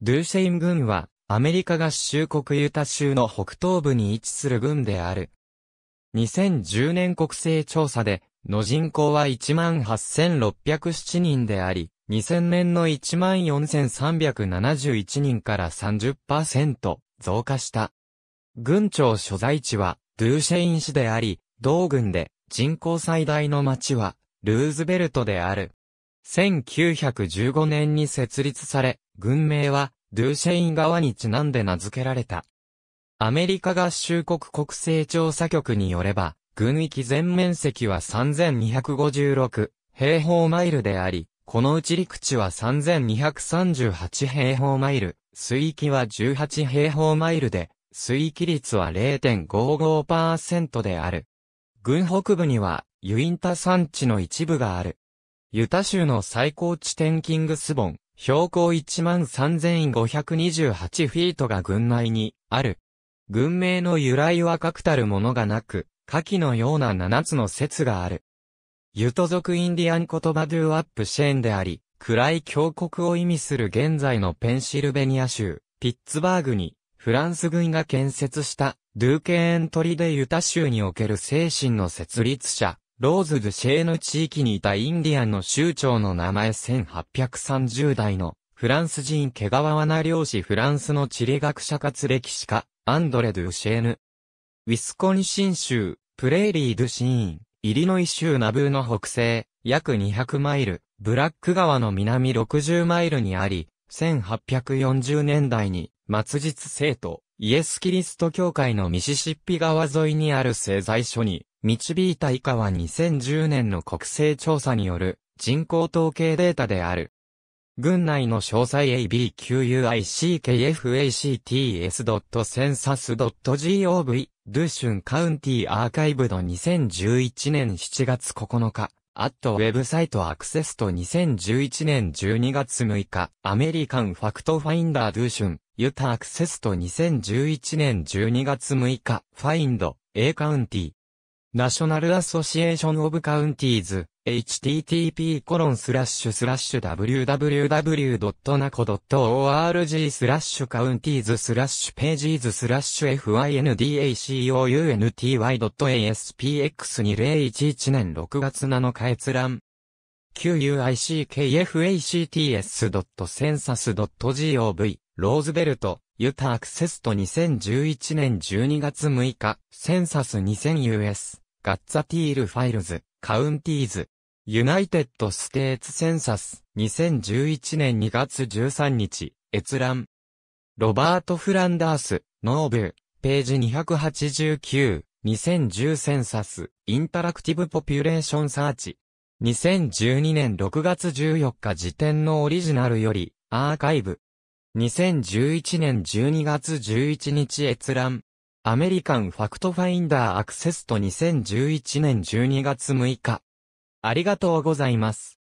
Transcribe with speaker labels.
Speaker 1: ドゥーシェイン郡は、アメリカ合衆国ユタ州の北東部に位置する郡である。2010年国勢調査で、の人口は18,607人であり、2000年の14,371人から30%増加した。郡庁所在地は、ドゥーシェイン市であり、同郡で人口最大の町は、ルーズベルトである。1915年に設立され、軍名は、ドゥーシェイン川にちなんで名付けられた。アメリカ合衆国国勢調査局によれば、軍域全面積は3256平方マイルであり、このうち陸地は3238平方マイル、水域は18平方マイルで、水域率は0.55%である。軍北部には、ユインタ山地の一部がある。ユタ州の最高地点キングスボン、標高13,528フィートが群内にある。群名の由来は確たるものがなく、下記のような7つの説がある。ユト族インディアン言葉ドゥアップシェーンであり、暗い峡谷を意味する現在のペンシルベニア州、ピッツバーグに、フランス軍が建設した、ドゥーケーントリでユタ州における精神の設立者、ローズズシェーヌ地域にいたインディアンの州長の名前1830代のフランス人毛皮罠漁師フランスの地理学者かつ歴史家、アンドレ・ドゥ・シェーヌ。ウィスコンシン州、プレーリー・ドゥ・シーン、イリノイ州ナブーの北西、約200マイル、ブラック川の南60マイルにあり、1840年代に、末日聖徒、イエス・キリスト教会のミシシッピ川沿いにある製材所に、導いた以下は2010年の国勢調査による人口統計データである。軍内の詳細 a b q i c k f a c t s c e n s u s g o v ドゥシュンカウンティアーカイブド2011年7月9日。アットウェブサイトアクセスと2011年12月6日、アメリカンファクトファインダードゥーシュン、ユタアクセスと2011年12月6日、ファインド、A カウンティ、ナショナルアソシエーションオブカウンティーズ http コロンスラッシュスラッシュ www.naco.org スラッシュカウンティーズスラッシュページーズスラッシュ f i n d a c o u n t y a s p x 2 0 1 1年6月7日閲覧 q i c k f a c t s c e n s u s g o v ローズベルトユタアクセスト2011年12月6日、センサス 2000US、ガッツティールファイルズ、カウンティーズ、ユナイテッドステーツセンサス、2011年2月13日、閲覧。ロバート・フランダース、ノーブ、ページ289、2010センサス、インタラクティブ・ポピュレーション・サーチ。2012年6月14日時点のオリジナルより、アーカイブ。2011年12月11日閲覧。アメリカンファクトファインダーアクセスと2011年12月6日。ありがとうございます。